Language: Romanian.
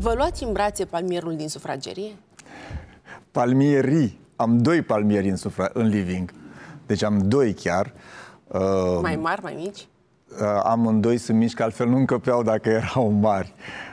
Vă luați în brațe palmierul din sufragerie? Palmierii. Am doi palmieri în, sufra, în living. Deci am doi chiar. Uh, mai um, mari, mai mici? Uh, doi sunt mici, că altfel nu încăpeau dacă erau mari. Uh,